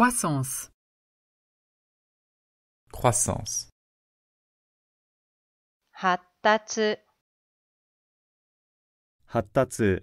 Croissance. Croissance. 発達発達